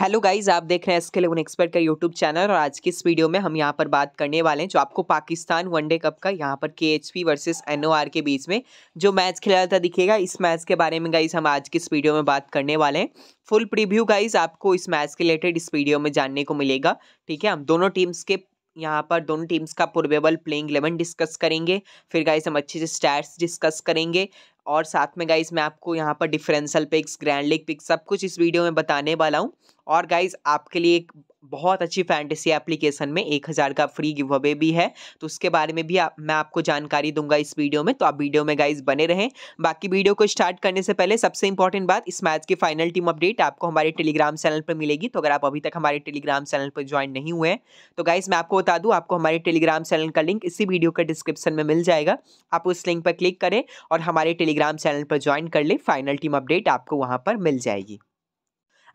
hello guys आप देख रहे हैं इसके लिए उन एक्सपर्ट का यूट्यूब चैनल और आज की इस वीडियो में हम यहाँ पर बात करने वाले हैं जो आपको पाकिस्तान वनडे कप का यहाँ पर K H P N O R के बीच में जो मैच खेला जाता दिखेगा इस मैच के बारे में गाइस हम आज की इस वीडियो में बात करने वाले हैं फुल प्रिव्यू गाइज आपको इस मैच के रिलेटेड इस वीडियो में जानने को मिलेगा ठीक है हम दोनों टीम्स के यहाँ पर दोनों टीम्स का पुरबेबल प्लेइंग इलेवन डिस्कस करेंगे फिर गाइस हम अच्छे से स्टैट्स डिस्कस करेंगे और साथ में गाइज मैं आपको यहाँ पर differential picks grand league picks सब कुछ इस वीडियो में बताने वाला हूँ और गाइज आपके लिए एक बहुत अच्छी फैंटेसी एप्लीकेशन में एक हज़ार का फ्री गिव अवे भी है तो उसके बारे में भी आप, मैं आपको जानकारी दूंगा इस वीडियो में तो आप वीडियो में गाइज बने रहें बाकी वीडियो को स्टार्ट करने से पहले सबसे इंपॉर्टेंट बात इस मैच की फाइनल टीम अपडेट आपको हमारे टेलीग्राम चैनल पर मिलेगी तो अगर आप अभी तक हमारे टेलीग्राम चैनल पर ज्वाइन नहीं हुए तो गाइज मैं आपको बता दूँ आपको हमारे टेलीग्राम चैनल का लिंक इसी वीडियो के डिस्क्रिप्शन में मिल जाएगा आप उस लिंक पर क्लिक करें और हमारे टेलीग्राम चैनल पर ज्वाइन कर लें फाइनल टीम अपडेट आपको वहाँ पर मिल जाएगी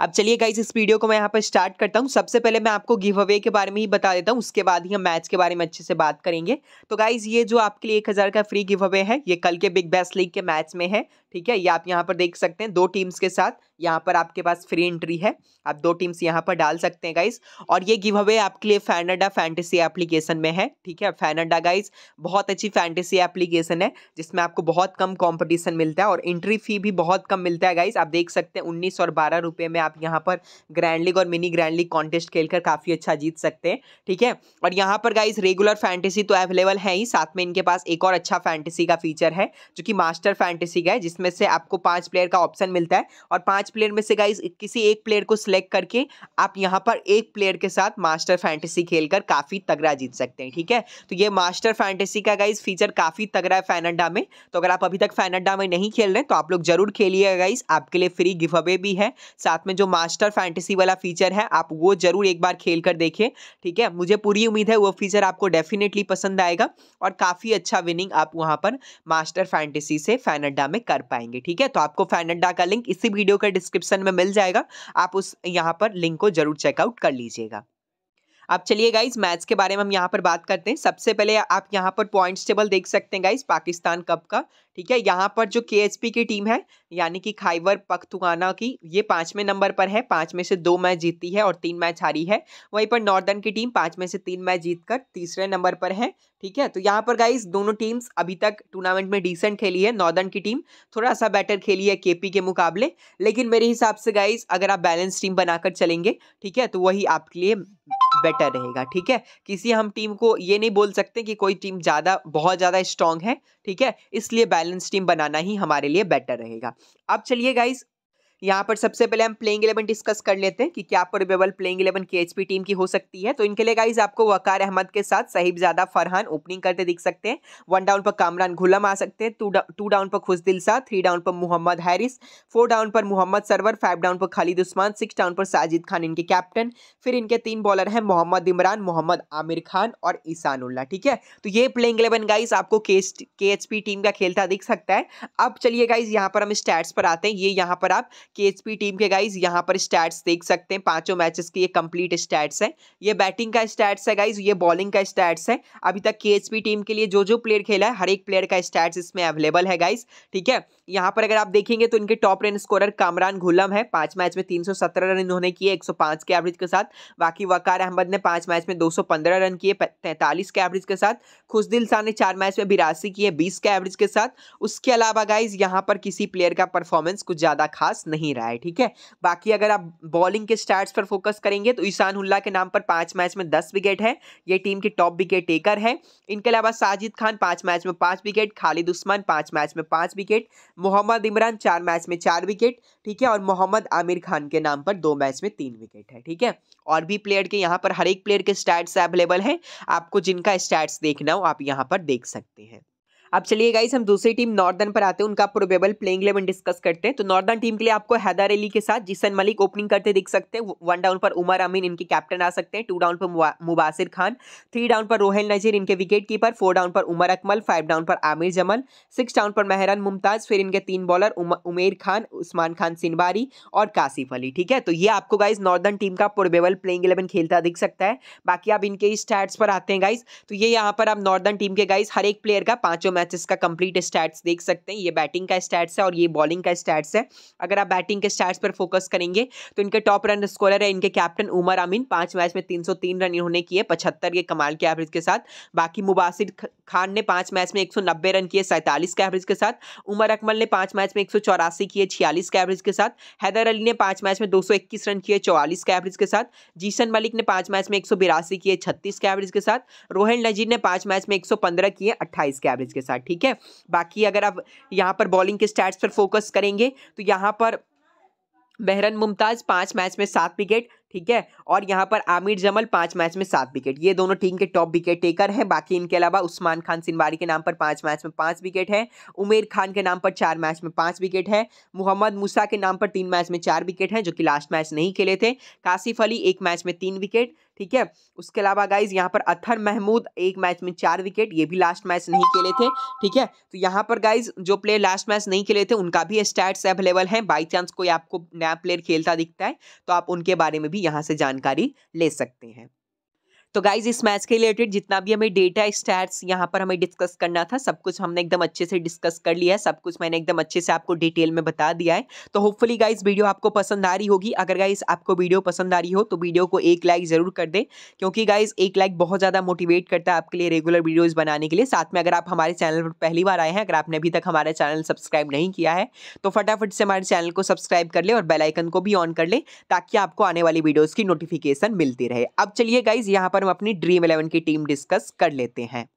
अब चलिए गाइज इस वीडियो को मैं यहाँ पर स्टार्ट करता हूँ सबसे पहले मैं आपको गिव अवे के बारे में ही बता देता हूँ उसके बाद ही हम मैच के बारे में अच्छे से बात करेंगे तो गाइज ये जो आपके लिए एक हज़ार का फ्री गिव अवे है ये कल के बिग बैस लीग के मैच में है ठीक है ये आप यहाँ पर देख सकते हैं दो टीम्स के साथ यहाँ पर आपके पास फ्री एंट्री है आप दो टीम्स यहाँ पर डाल सकते हैं गाइज और ये गिव अवे आपके लिए फैनडा फैंटेसी एप्लीकेशन में है ठीक है फैनडा गाइज बहुत अच्छी फैंटेसी एप्लीकेशन है जिसमें आपको बहुत कम कंपटीशन मिलता है और एंट्री फी भी बहुत कम मिलता है गाइज आप देख सकते हैं उन्नीस और बारह रुपये में आप यहाँ पर ग्रैंड लीग और मिनी ग्रैंड लीग कॉन्टेस्ट कर काफ़ी अच्छा जीत सकते हैं ठीक है और यहाँ पर गाइज रेगुलर फैंटेसी तो अवेलेबल है ही साथ में इनके पास एक और अच्छा फैंटेसी का फीचर है जो कि मास्टर फैंटेसी का है जिसमें से आपको पाँच प्लेयर का ऑप्शन मिलता है और पाँच पांच प्लेयर में से गाइज किसी एक प्लेयर को सिलेक्ट करके आप यहाँ पर एक प्लेयर के साथ मास्टर फैंटेसी खेलकर काफ़ी तगड़ा जीत सकते हैं ठीक है तो ये मास्टर फैंटेसी का गाइज फीचर काफ़ी तगड़ा है फैनडा में तो अगर आप अभी तक फैनडा में नहीं खेल रहे तो आप लोग जरूर खेलिएगा गाइज आपके लिए फ्री गिफ अवे भी है साथ में जो मास्टर फैंटेसी वाला फीचर है आप वो जरूर एक बार खेल कर देखें ठीक है मुझे पूरी उम्मीद है वो फीचर आपको डेफिनेटली पसंद आएगा और काफ़ी अच्छा विनिंग आप वहां पर मास्टर फैंटेसी से फैनडा में कर पाएंगे ठीक है तो आपको फैनडा का लिंक इसी वीडियो का डिस्क्रिप्शन में मिल जाएगा आप उस यहाँ पर लिंक को जरूर चेकआउट कर लीजिएगा अब चलिए गाइज मैच के बारे में हम यहाँ पर बात करते हैं सबसे पहले आप यहाँ पर पॉइंट्स टेबल देख सकते हैं गाइज पाकिस्तान कप का ठीक है यहाँ पर जो के की टीम है यानी कि खाइबर पख्तुआना की ये पाँचवें नंबर पर है पाँच में से दो मैच जीती है और तीन मैच हारी है वहीं पर नॉर्दर्न की टीम पाँच में से तीन मैच जीतकर तीसरे नंबर पर है ठीक है तो यहाँ पर गाइज दोनों टीम्स अभी तक टूर्नामेंट में डिसेंट खेली है नॉर्दर्न की टीम थोड़ा सा बेटर खेली है के के मुकाबले लेकिन मेरे हिसाब से गाइज अगर आप बैलेंस टीम बनाकर चलेंगे ठीक है तो वही आपके लिए बेटर रहेगा ठीक है किसी हम टीम को ये नहीं बोल सकते कि कोई टीम ज़्यादा बहुत ज़्यादा स्ट्रांग है ठीक है इसलिए बैलेंस टीम बनाना ही हमारे लिए बेटर रहेगा अब चलिए गाइज यहाँ पर सबसे पहले हम प्लेइंग इलेवन डिस्कस कर लेते हैं कि क्या प्रोबेबल प्लेइंग इलेवन के एचपी टीम की हो सकती है तो इनके लिए गाइज आपको वकार अहमद के साथ साहिब ज्यादा फरहान ओपनिंग करते दिख सकते हैं वन डाउन पर कामरान घुलम आ सकते हैं टू डाउन पर खुशदिल शाह थ्री डाउन पर मोहम्मद हैरिस फोर डाउन पर मोहम्मद सरवर फाइव डाउन पर खालिद उस्मान सिक्स डाउन पर साजिद खान इनके कैप्टन फिर इनके तीन बॉलर हैं मोहम्मद इमरान मोहम्मद आमिर खान और ईसानुल्ला ठीक है तो ये प्लेइंग इलेवन गाइज आपको के टीम का खेलता दिख सकता है अब चलिए गाइज यहाँ पर हम स्टैट्स पर आते हैं ये यहाँ पर आप के टीम के गाइज यहाँ पर स्टैट्स देख सकते हैं पांचों मैचेस के ये कंप्लीट स्टैट्स हैं ये बैटिंग का स्टैट्स है गाइज ये बॉलिंग का स्टैट्स है अभी तक के टीम के लिए जो जो प्लेयर खेला है हर एक प्लेयर का स्टैट्स इसमें अवेलेबल है गाइज ठीक है यहाँ पर अगर आप देखेंगे तो इनके top run scorer Kamran Ghulam है पांच मैच में 317 रन इन्होंने किए 105 के एवरेज के साथ बाकी वकार अहमद ने पांच मैच में 215 रन किए 43 के एवरेज के साथ खुशदिल शाह ने चार मैच में बिरासी किए 20 के एवरेज के साथ उसके अलावा गाइज यहाँ पर किसी प्लेयर का परफॉर्मेंस कुछ ज़्यादा खास नहीं रहा है ठीक है बाकी अगर आप बॉलिंग के स्टार्ट पर फोकस करेंगे तो ईशान उल्ला के नाम पर पाँच मैच में दस विकेट है ये टीम के टॉप विकेट टेकर है इनके अलावा साजिद खान पाँच मैच में पाँच विकेट खालिद उस्मान पाँच मैच में पाँच विकेट मोहम्मद इमरान चार मैच में चार विकेट ठीक है और मोहम्मद आमिर खान के नाम पर दो मैच में तीन विकेट है ठीक है और भी प्लेयर के यहाँ पर हर एक प्लेयर के स्टैट्स अवेलेबल हैं आपको जिनका स्टैट्स देखना हो आप यहाँ पर देख सकते हैं अब चलिए गाइस हम दूसरी टीम नॉर्दर्न पर आते हैं उनका प्रोबेबल प्लेइंग इलेवन डिस्कस करते हैं तो नॉर्दर्न टीम के लिए आपको हैदर अली के साथ जिसन मलिक ओपनिंग करते दिख सकते हैं वन डाउन पर उमर अमीन इनके कैप्टन आ सकते हैं टू डाउन पर मुबासिर खान थ्री डाउन पर रोहेल नजीर इनके विकेट कीपर फोर डाउन पर उमर अकमल फाइव डाउन पर आमिर जमल सिक्स डाउन पर मेहरान मुमताज फिर इनके तीन बॉलर उमेर खान उस्मान खान सिनबारी और कासिफ अली ठीक है तो ये आपको गाइज नॉर्दर्न टीम का प्रोबेबल प्लेइंग इलेवन खेलता दिख सकता है बाकी आप इनके स्टैट्स पर आते हैं गाइज तो ये यहाँ पर आप नॉर्दर्न टीम के गाइज हर एक प्लेयर का पांचों मैच मैचेस का कंप्लीट स्टैट्स देख सकते हैं ये बैटिंग का स्टैट्स है और ये बॉलिंग का स्टैट्स है अगर आप बैटिंग के स्टैट्स पर फोकस करेंगे तो इनके टॉप रन स्कोरर है इनके कैप्टन उमर अमीन पाँच मैच में तीन रन इन्होंने किए पचहत्तर के कमाल के एवरेज के साथ बाकी मुबासिर खान ने पाँच मैच में एक रन किए सैंतालीस के एवरेज के साथ उमर अकमल ने पाँच मैच में एक किए छियालीस के एवरेज के साथ हैदर अली ने पाँच मैच में दो रन किए चौवालीस के एवरेज के साथ जीसन मलिक ने पाँच मैच में एक किए छत्तीस के एवरेज के साथ रोहन नजीर ने पाँच मैच में एक किए अट्ठाईस के एवरेज के साथ साथ ठीक है बाकी अगर आप यहाँ पर बॉलिंग के स्टैट्स पर फोकस करेंगे तो यहाँ पर बहरन मुमताज़ पाँच मैच में सात विकेट ठीक है और यहाँ पर आमिर जमल पाँच मैच में सात विकेट ये दोनों टीम के टॉप विकेट टेकर हैं बाकी इनके अलावा उस्मान खान सिनवारी के नाम पर पाँच मैच में पाँच विकेट है उमेर खान के नाम पर चार मैच में पाँच विकेट है मोहम्मद मूसा के नाम पर तीन मैच में चार विकेट हैं जो कि लास्ट मैच नहीं खेले थे काशिफ अली एक मैच में तीन विकेट ठीक है उसके अलावा गाइज यहाँ पर अथर महमूद एक मैच में चार विकेट ये भी लास्ट मैच नहीं खेले थे ठीक है तो यहाँ पर गाइज जो प्लेयर लास्ट मैच नहीं खेले थे उनका भी स्टैट्स अवेलेबल है बाई चांस कोई आपको नया प्लेयर खेलता दिखता है तो आप उनके बारे में भी यहाँ से जानकारी ले सकते हैं तो गाइज इस मैच के रिलेटेड जितना भी हमें डेटा स्टैट्स यहाँ पर हमें डिस्कस करना था सब कुछ हमने एकदम अच्छे से डिस्कस कर लिया है सब कुछ मैंने एकदम अच्छे से आपको डिटेल में बता दिया है तो होपफुली गाइज वीडियो आपको पसंद आ रही होगी अगर गाइज आपको वीडियो पसंद आ रही हो तो वीडियो को एक लाइक जरूर कर दे क्योंकि गाइज एक लाइक बहुत ज़्यादा मोटिवेट करता है आपके लिए रेगुलर वीडियोज़ बनाने के लिए साथ में अगर आप हमारे चैनल पर पहली बार आए हैं अगर आपने अभी तक हमारा चैनल सब्सक्राइब नहीं किया है तो फटाफट से हमारे चैनल को सब्सक्राइब कर ले और बेलाइकन को भी ऑन कर ले ताकि आपको आने वाली वीडियोज़ की नोटिफिकेशन मिलती रहे अब चलिए गाइज यहाँ पर हम अपनी ड्रीम इलेवन की टीम डिस्कस कर लेते हैं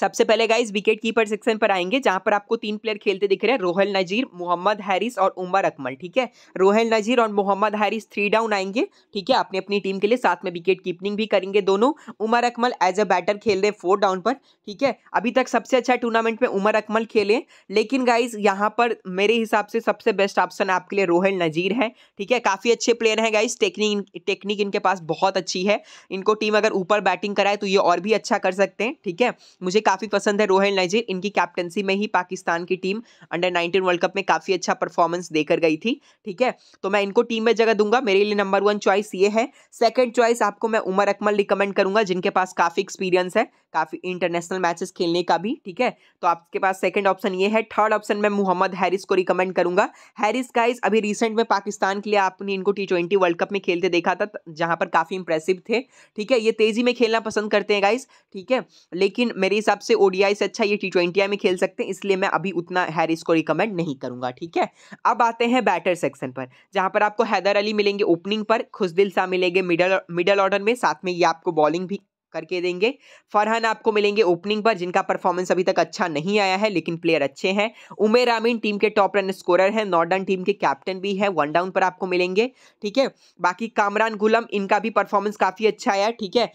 सबसे पहले गाइज विकेट कीपर सेक्शन पर आएंगे जहां पर आपको तीन प्लेयर खेलते दिख रहे हैं रोहल नजीर मोहम्मद हैरिस और उमर अकमल ठीक है रोहल नजीर और मोहम्मद हैरिस थ्री डाउन आएंगे ठीक है अपनी अपनी टीम के लिए साथ में विकेट कीपिंग भी करेंगे दोनों Umar Akmal as a batter खेल रहे फोर डाउन पर ठीक है अभी तक सबसे अच्छा टूर्नामेंट में उमर अकमल खेले लेकिन गाइज यहाँ पर मेरे हिसाब से सबसे बेस्ट ऑप्शन आपके लिए रोहल नजीर है ठीक है काफ़ी अच्छे प्लेयर हैं गाइज टेक्निक टेक्निक इनके पास बहुत अच्छी है इनको टीम अगर ऊपर बैटिंग कराए तो ये और भी अच्छा कर सकते हैं ठीक है मुझे काफ़ी पसंद है रोहन नाइजीर इनकी कैप्टनसी में ही पाकिस्तान की team under nineteen World Cup में काफ़ी अच्छा परफॉर्मेंस देकर गई थी ठीक है तो मैं इनको टीम में जगह दूंगा मेरे लिए नंबर वन चॉइस ये है सेकेंड चॉइस आपको मैं उमर अकमल रिकमेंड करूंगा जिनके पास काफ़ी एक्सपीरियंस है काफ़ी इंटरनेशनल मैचेस खेलने का भी ठीक है तो आपके पास सेकेंड ऑप्शन ये है थर्ड ऑप्शन मैं मोहम्मद हैरिस को रिकमेंड करूंगा हैरिस गाइज अभी रिसेंट में पाकिस्तान के लिए आपने इनको टी ट्वेंटी वर्ल्ड कप में खेलते देखा था जहां पर काफ़ी इंप्रेसिव थे ठीक है ये तेज़ी में खेलना पसंद करते हैं गाइज ठीक है लेकिन मेरे हिसाब हिसाब से ओडीआई से अच्छा ये टी ट्वेंटी में खेल सकते हैं इसलिए मैं अभी उतना हैरिस को रिकमेंड नहीं करूंगा ठीक है अब आते हैं बैटर सेक्शन पर जहां पर आपको हैदर अली मिलेंगे ओपनिंग पर खुशदिल शाह मिलेंगे मिडल मिडल ऑर्डर में साथ में ये आपको बॉलिंग भी करके देंगे फरहान आपको मिलेंगे ओपनिंग पर जिनका परफॉर्मेंस अभी तक अच्छा नहीं आया है लेकिन प्लेयर अच्छे हैं उमेर आमीन टीम के टॉप रन स्कोरर हैं नॉर्डर्न टीम के कैप्टन भी हैं वन डाउन पर आपको मिलेंगे ठीक है बाकी कामरान गुलम इनका भी परफॉर्मेंस काफ़ी अच्छा आया ठीक है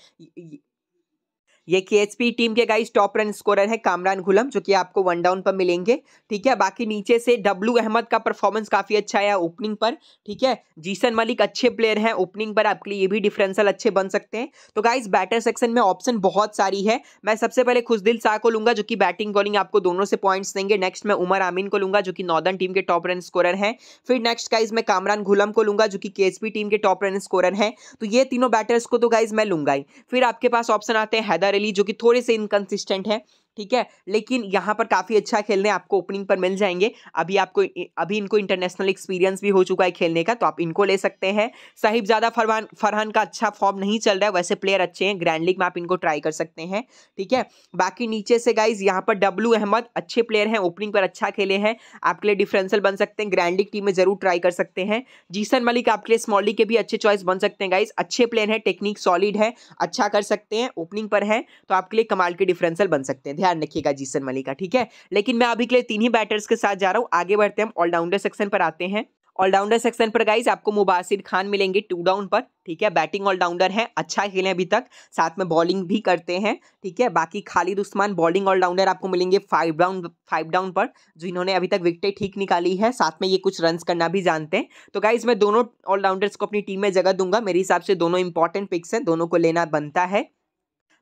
ये केएचपी टीम के गाइस टॉप रन स्कोरर है कामरान गुलम जो कि आपको वन डाउन पर मिलेंगे ठीक है बाकी नीचे से डब्लू अहमद का परफॉर्मेंस काफ़ी अच्छा है ओपनिंग पर ठीक है जीसन मलिक अच्छे प्लेयर हैं ओपनिंग पर आपके लिए ये भी डिफरेंसल अच्छे बन सकते हैं तो गाइस बैटर सेक्शन में ऑप्शन बहुत सारी है मैं सबसे पहले खुशदिल शाह को लूंगा जो कि बैटिंग बॉलिंग आपको दोनों से पॉइंट्स देंगे नेक्स्ट मैं उमर आमीन को लूंगा जो कि नॉर्दर्न टीम के टॉप रन स्कोरर है फिर नेक्स्ट गाइज मैं कामरान घुलम को लूंगा जो कि केएसपी टीम के टॉप रन स्कोरर है तो ये तीनों बैटर्स को तो गाइज मैं लूंगा ही फिर आपके पास ऑप्शन आते हैं हैदर शैली जो कि थोड़े से इनकन्सिस्टेंट है ठीक है लेकिन यहाँ पर काफ़ी अच्छा खेलने आपको ओपनिंग पर मिल जाएंगे अभी आपको अभी इनको इंटरनेशनल एक्सपीरियंस भी हो चुका है खेलने का तो आप इनको ले सकते हैं साहिब ज़्यादा फरहान फरहान का अच्छा फॉर्म नहीं चल रहा है वैसे प्लेयर अच्छे हैं ग्रैंड लीग में आप इनको ट्राई कर सकते हैं ठीक है बाकी नीचे से गाइज यहाँ पर डब्लू अहमद अच्छे प्लेयर हैं ओपनिंग पर अच्छा खेले हैं आपके लिए डिफरेंसल बन सकते हैं ग्रैंड लीग टीम में जरूर ट्राई कर सकते हैं जीसन मलिक आपके लिए स्मॉल लीग के भी अच्छे चॉइस बन सकते हैं गाइज अच्छे प्लेयर हैं टेक्निक सॉलिड है अच्छा कर सकते हैं ओपनिंग पर है तो आपके लिए कमाल के डिफरेंसल बन सकते हैं ध्यान रखिएगा जीसन मलिक का ठीक है लेकिन मैं अभी के लिए तीन ही बैटर्स के साथ जा रहा हूँ आगे बढ़ते हैं हम ऑलराउंडर सेक्शन पर आते हैं ऑलराउंडर सेक्शन पर गाइज आपको मुबासिर खान मिलेंगे टू डाउन पर ठीक है बैटिंग ऑलराउंडर हैं अच्छा खेले अभी तक साथ में बॉलिंग भी करते हैं ठीक है बाकी खालिद उस्मान बॉलिंग ऑलराउंडर आपको मिलेंगे फाइव डाउन फाइव डाउन पर जिन्होंने अभी तक विकटें ठीक निकाली है साथ में ये कुछ रन करना भी जानते हैं तो गाइज मैं दोनों ऑलराउंडर्स को अपनी टीम में जगह दूंगा मेरे हिसाब से दोनों इंपॉर्टेंट पिक्स हैं दोनों को लेना बनता है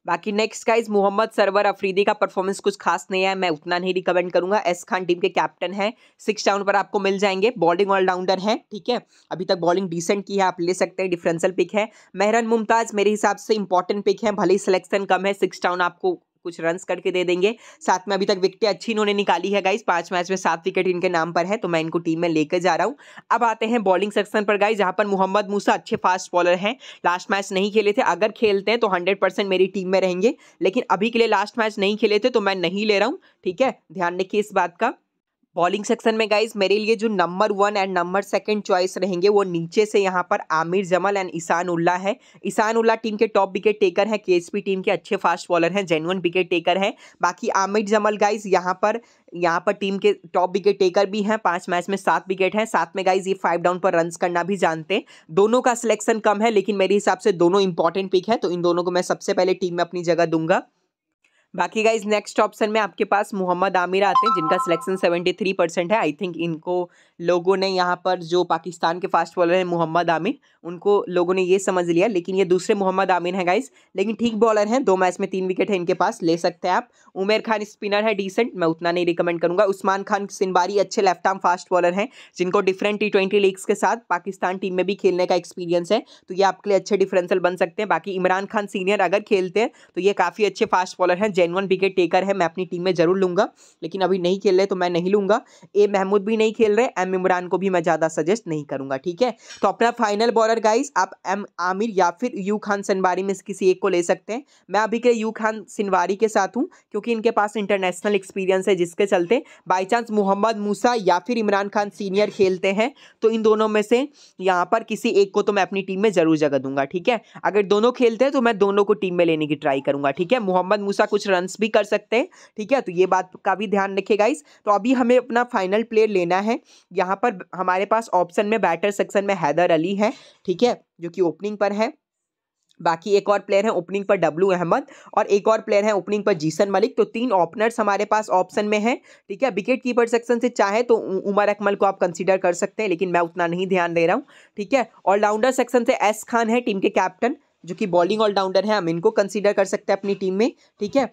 बाकी नेक्स्ट गाइज मोहम्मद सरवर अफरीदी का परफॉर्मेंस कुछ खास नहीं है मैं उतना नहीं रिकमेंड करूंगा एस खान टीम के कैप्टन है सिक्स डाउन पर आपको मिल जाएंगे बॉलिंग ऑलराउंडर है ठीक है अभी तक बॉलिंग डिसेंट की है आप ले सकते हैं डिफरेंशियल पिक है मेहरन मुमताज मेरे हिसाब से इंपॉर्टेंट पिक है भले ही सिलेक्शन कम है सिक्स डाउन आपको कुछ रन करके दे देंगे साथ में अभी तक विकटें अच्छी इन्होंने निकाली है गाइज पांच मैच में सात विकेट इनके नाम पर है तो मैं इनको टीम में लेकर जा रहा हूँ अब आते हैं बॉलिंग सेक्शन पर गाइज जहाँ पर मोहम्मद मूसा अच्छे फास्ट बॉलर हैं लास्ट मैच नहीं खेले थे अगर खेलते हैं तो हंड्रेड मेरी टीम में रहेंगे लेकिन अभी के लिए लास्ट मैच नहीं खेले थे तो मैं नहीं ले रहा हूँ ठीक है ध्यान रखिए इस बात का बॉलिंग सेक्शन में गाइज मेरे लिए जो number one and number second choice रहेंगे वो नीचे से यहाँ पर आमिर जमल एंड ईसान उल्ला है ईसान उल्ला टीम के टॉप विकेट टेकर हैं के टीम के अच्छे फास्ट बॉलर हैं जेनुअन विकेट टेकर हैं बाकी आमिर जमल गाइज यहाँ पर यहाँ पर टीम के टॉप विकेट टेकर भी हैं पाँच मैच में सात विकेट हैं साथ में गाइज ये फाइव डाउन पर रन करना भी जानते हैं दोनों का सिलेक्शन कम है लेकिन मेरे हिसाब से दोनों इंपॉर्टेंट पिक है तो इन दोनों को मैं सबसे पहले टीम में अपनी जगह दूंगा बाकी गाइज नेक्स्ट ऑप्शन में आपके पास मोहम्मद आमिर आते हैं जिनका सिलेक्शन 73 परसेंट है आई थिंक इनको लोगों ने यहाँ पर जो पाकिस्तान के फास्ट बॉलर हैं मोहम्मद आमिर उनको लोगों ने ये समझ लिया लेकिन ये दूसरे मोहम्मद आमिर हैं गाइज लेकिन ठीक बॉलर हैं दो मैच में तीन विकेट हैं इनके पास ले सकते हैं आप उमेर खान स्पिनर है डिसेंट मैं उतना नहीं रिकमेंड करूँगा उस्मान खान सिनबारी अच्छे लेफ्ट आर्म फास्ट बॉलर हैं जिनको डिफरेंट टी ट्वेंटी लीग्स के साथ पाकिस्तान टीम में भी खेलने का एक्सपीरियंस है तो ये आपके लिए अच्छे डिफरेंसल बन सकते हैं बाकी इमरान खान सीनियर अगर खेलते हैं तो ये काफ़ी अच्छे फास्ट बॉलर हैं जेनवन विकेट टेकर है मैं अपनी टीम में जरूर लूंगा लेकिन अभी नहीं खेल रहे तो मैं नहीं लूंगा ए महमूद भी नहीं खेल रहे एम इमरान को भी मैं ज़्यादा सजेस्ट नहीं करूंगा ठीक है तो अपना फाइनल बॉलर गाइस आप एम आमिर या फिर यू खान सनवारी में किसी एक को ले सकते हैं मैं अभी के यू खान सिनवारी के साथ हूँ क्योंकि इनके पास इंटरनेशनल एक्सपीरियंस है जिसके चलते बाई चांस मोहम्मद मूसा या फिर इमरान खान सीनियर खेलते हैं तो इन दोनों में से यहाँ पर किसी एक को तो मैं अपनी टीम में ज़रूर जगह दूंगा ठीक है अगर दोनों खेलते हैं तो मैं दोनों को टीम में लेने की ट्राई करूंगा ठीक है मोहम्मद मूसा कुछ रन भी कर सकते हैं ठीक है तो ये बात का भी ध्यान रखेगा गाइस तो अभी हमें अपना फाइनल प्लेयर लेना है यहाँ पर हमारे पास ऑप्शन में बैटर सेक्शन में हैदर अली है ठीक है जो कि ओपनिंग पर है बाकी एक और प्लेयर है ओपनिंग पर डब्लू अहमद और एक और प्लेयर है ओपनिंग पर जीसन मलिक तो तीन ओपनर्स हमारे पास ऑप्शन में हैं ठीक है विकेट कीपर सेक्शन से चाहे तो उमर अकमल को आप कंसीडर कर सकते हैं लेकिन मैं उतना नहीं ध्यान दे रहा हूँ ठीक है ऑलराउंडर सेक्शन से एस खान है टीम के कैप्टन जो कि बॉलिंग ऑलराउंडर है हम इनको कंसीडर कर सकते हैं अपनी टीम में ठीक है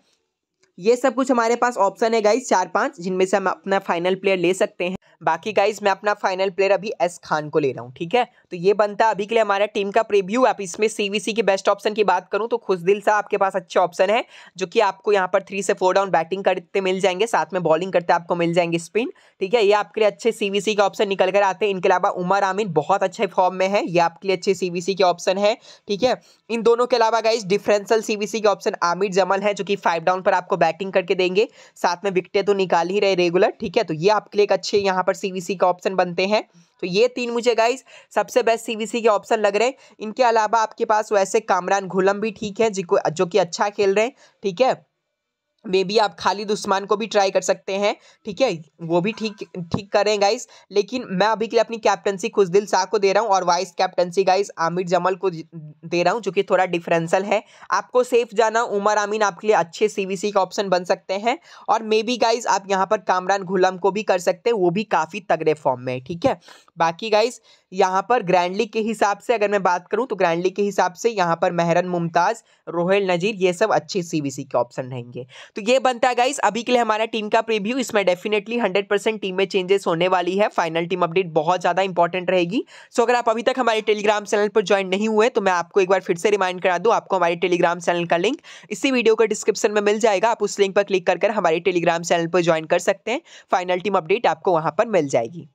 ये सब कुछ हमारे पास ऑप्शन है गाइज चार पाँच जिनमें से हम अपना फाइनल प्लेयर ले सकते हैं बाकी गाइज मैं अपना फाइनल प्लेयर अभी एस खान को ले रहा हूँ ठीक है तो ये बनता है अभी के लिए हमारा टीम का प्रीव्यू आप इसमें सीवीसी के बेस्ट ऑप्शन की बात करूँ तो खुश दिल सा आपके पास अच्छे ऑप्शन है जो कि आपको यहाँ पर थ्री से फोर डाउन बैटिंग करते मिल जाएंगे साथ में बॉलिंग करते आपको मिल जाएंगे स्पिन ठीक है ये आपके लिए अच्छे सीवीसी के ऑप्शन निकल कर आते हैं इनके अलावा उमर आमिन बहुत अच्छे फॉर्म में है ये आपके लिए अच्छे सीवीसी के ऑप्शन है ठीक है इन दोनों के अलावा गाइज डिफरेंशियल सीवीसी के ऑप्शन आमिर जमल है जो कि फाइव डाउन पर आपको बैटिंग करके देंगे साथ में विकटे तो निकाल ही रहे रेगुलर ठीक है तो ये आपके लिए एक अच्छे यहाँ पर सीवीसी के ऑप्शन बनते हैं तो ये तीन मुझे गाइज सबसे बेस्ट सीवीसी के ऑप्शन लग रहे हैं इनके अलावा आपके पास वैसे कामरान घुलम भी ठीक है जिनको जो कि अच्छा खेल रहे हैं ठीक है मे बी आप खालिद उस्मान को भी ट्राई कर सकते हैं ठीक है वो भी ठीक ठीक करें गाइस लेकिन मैं अभी के लिए अपनी कैप्टनसी खुशदिल शाह को दे रहा हूँ और वाइस कैप्टनसी गाइस आमिर जमल को दे रहा हूँ जो कि थोड़ा डिफरेंसल है आपको सेफ जाना उमर आमीन आपके लिए अच्छे सीवीसी का ऑप्शन बन सकते हैं और मे बी गाइज आप यहाँ पर कामरान घुलम को भी कर सकते हैं वो भी काफ़ी तगड़े फॉर्म में ठीक है बाकी गाइज़ यहाँ पर ग्रैंडली के हिसाब से अगर मैं बात करूँ तो ग्रैंडली के हिसाब से यहाँ पर मेहरन मुमताज़ रोहेल नज़ीर ये सब अच्छे सीबीसी के ऑप्शन रहेंगे तो ये बनता है गाइस अभी के लिए हमारा टीम का प्रीव्यू इसमें डेफिनेटली हंड्रेड परसेंट टीम में चेंजेस होने वाली है फाइनल टीम अपडेट बहुत ज़्यादा इंपॉर्टेंट रहेगी सो अगर आप अभी तक हमारे टेलीग्राम चैनल पर ज्वाइन नहीं हुए तो मैं आपको एक बार फिर से रिमाइंड करा दूँ आपको हमारे टेलीग्राम चैनल का लिंक इसी वीडियो का डिस्क्रिप्शन में मिल जाएगा आप उस लिंक पर क्लिक कर हमारे टेलीग्राम चैनल पर ज्वाइन कर सकते हैं फाइनल टीम अपडेट आपको वहाँ पर मिल जाएगी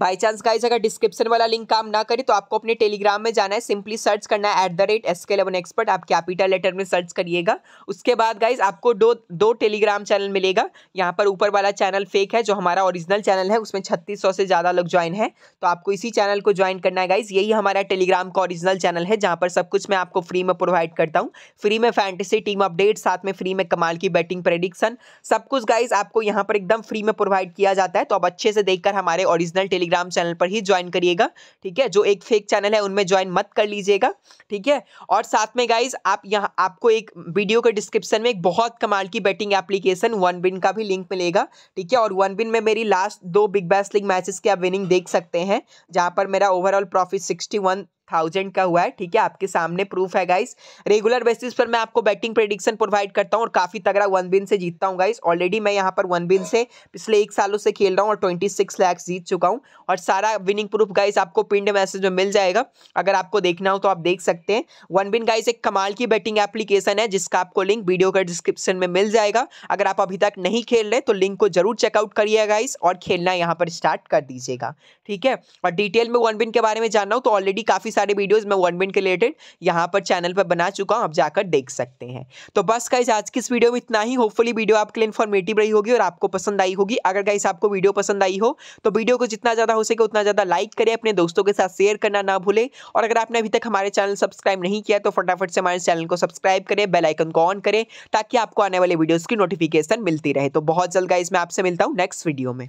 बाई चांस गाइज अगर डिस्क्रिप्शन वाला लिंक काम ना करे तो आपको अपने टेलीग्राम में जाना है सिंपली सर्च करना है at the rate S K eleven expert आप कैपिटल लेटर में सर्च करिएगा उसके बाद गाइज आपको दो दो टेलीग्राम चैनल मिलेगा यहाँ पर ऊपर वाला चैनल फेक है जो हमारा ओरिजिनल चैनल है उसमें छत्तीस से ज़्यादा लोग ज्वाइन है तो आपको इसी चैनल को ज्वाइन करना है गाइज यही हमारा टेलीग्राम का ओरिजिनल चैनल है जहाँ पर सब कुछ मैं आपको फ्री में प्रोवाइड करता हूँ फ्री में फैंटेसी टीम अपडेट साथ में फ्री में कमाल की बैटिंग प्रेडिक्शन सब कुछ गाइज आपको यहाँ पर एकदम फ्री में प्रोवाइड किया जाता है तो आप अच्छे से देखकर हमारे ओरिजिनल टेलीग्राम चैनल पर ही ज्वाइन करिएगा ठीक है जो एक फेक चैनल है उनमें ज्वाइन मत कर लीजिएगा ठीक है और साथ में गाइज आप यहाँ आपको एक वीडियो के डिस्क्रिप्शन में एक बहुत कमाल की बैटिंग एप्लीकेशन वन बिन का भी लिंक मिलेगा ठीक है और वन बिन में मेरी लास्ट दो बिग बैस लीग मैचेस की आप विनिंग देख सकते हैं जहाँ पर मेरा overall profit sixty one thousand का हुआ है ठीक है आपके सामने प्रूफ है गाइस रेगुलर बेसिस पर मैं आपको बैटिंग प्रेडिक्शन प्रोवाइड करता हूँ और काफी तगड़ा वन बिन से जीतता हूँ गाइस ऑलरेडी मैं यहाँ पर वन बिन से पिछले एक सालों से खेल रहा हूँ और ट्वेंटी सिक्स लैक्स जीत चुका हूँ और सारा विनिंग प्रूफ गाइस आपको पिंड मैसेज में मिल जाएगा अगर आपको देखना हो तो आप देख सकते हैं वन बिन गाइस एक कमाल की बैटिंग एप्लीकेशन है जिसका आपको लिंक वीडियो का डिस्क्रिप्शन में मिल जाएगा अगर आप अभी तक नहीं खेल रहे तो लिंक को जरूर चेकआउट करिए गाइस और खेलना यहाँ पर स्टार्ट कर दीजिएगा ठीक है और डिटेल में वन बिन के बारे में जानना हो तो ऑलरेडी काफी सारे सारे वीडियोज़ मैं वन मिनट के रिलेटेड यहाँ पर चैनल पर बना चुका हूँ आप जाकर देख सकते हैं तो बस का आज की इस वीडियो में इतना ही होपफुली वीडियो आपके लिए इन्फॉर्मेटिव रही होगी और आपको पसंद आई होगी अगर गाइस आपको वीडियो पसंद आई हो तो वीडियो को जितना ज़्यादा हो सके उतना ज़्यादा लाइक करें अपने दोस्तों के साथ शेयर करना ना भूलें और अगर आपने अभी तक हमारे चैनल सब्सक्राइब नहीं किया तो फटाफट से हमारे चैनल को सब्सक्राइब करें बेलाइकन को ऑन करें ताकि आपको आने वाले वीडियोज़ की नोटिफिकेशन मिलती रहे तो बहुत जल्द गाइस मैं आपसे मिलता हूँ नेक्स्ट वीडियो में